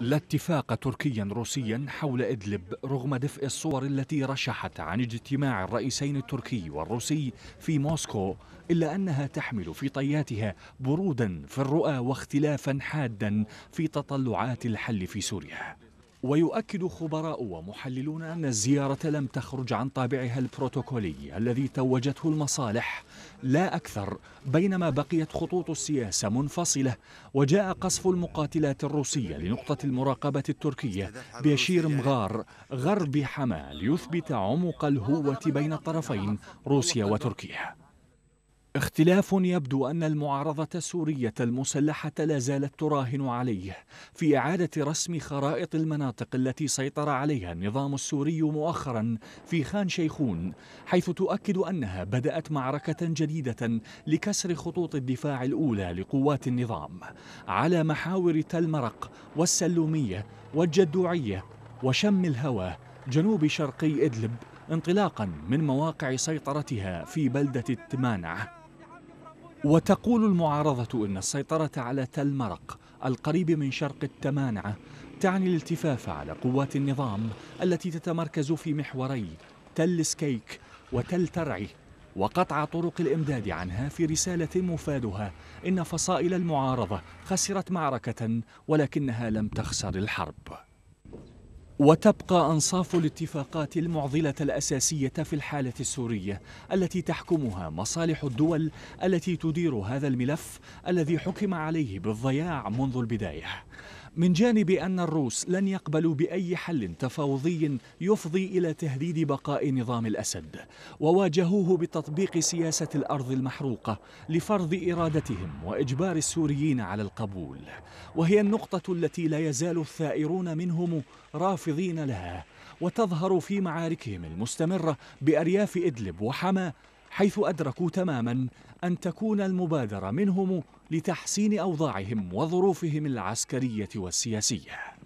لا اتفاق تركيا روسيا حول إدلب رغم دفء الصور التي رشحت عن اجتماع الرئيسين التركي والروسي في موسكو إلا أنها تحمل في طياتها برودا في الرؤى واختلافا حادا في تطلعات الحل في سوريا ويؤكد خبراء ومحللون أن الزيارة لم تخرج عن طابعها البروتوكولي الذي توجته المصالح لا أكثر بينما بقيت خطوط السياسة منفصلة وجاء قصف المقاتلات الروسية لنقطة المراقبة التركية بشير مغار غرب حماة ليثبت عمق الهوة بين الطرفين روسيا وتركيا اختلاف يبدو أن المعارضة السورية المسلحة لا زالت تراهن عليه في إعادة رسم خرائط المناطق التي سيطر عليها النظام السوري مؤخرا في خان شيخون حيث تؤكد أنها بدأت معركة جديدة لكسر خطوط الدفاع الأولى لقوات النظام على محاور تلمرق والسلومية والجدوعية وشم الهوى جنوب شرقي إدلب انطلاقا من مواقع سيطرتها في بلدة التمانع وتقول المعارضة إن السيطرة على تل مرق القريب من شرق التمانعة تعني الالتفاف على قوات النظام التي تتمركز في محوري تل سكيك وتل ترعي وقطع طرق الإمداد عنها في رسالة مفادها إن فصائل المعارضة خسرت معركة ولكنها لم تخسر الحرب وتبقى أنصاف الاتفاقات المعضلة الأساسية في الحالة السورية التي تحكمها مصالح الدول التي تدير هذا الملف الذي حكم عليه بالضياع منذ البداية من جانب أن الروس لن يقبلوا بأي حل تفاوضي يفضي إلى تهديد بقاء نظام الأسد وواجهوه بتطبيق سياسة الأرض المحروقة لفرض إرادتهم وإجبار السوريين على القبول وهي النقطة التي لا يزال الثائرون منهم رافضين لها وتظهر في معاركهم المستمرة بأرياف إدلب وحما حيث أدركوا تماما أن تكون المبادرة منهم لتحسين أوضاعهم وظروفهم العسكرية والسياسية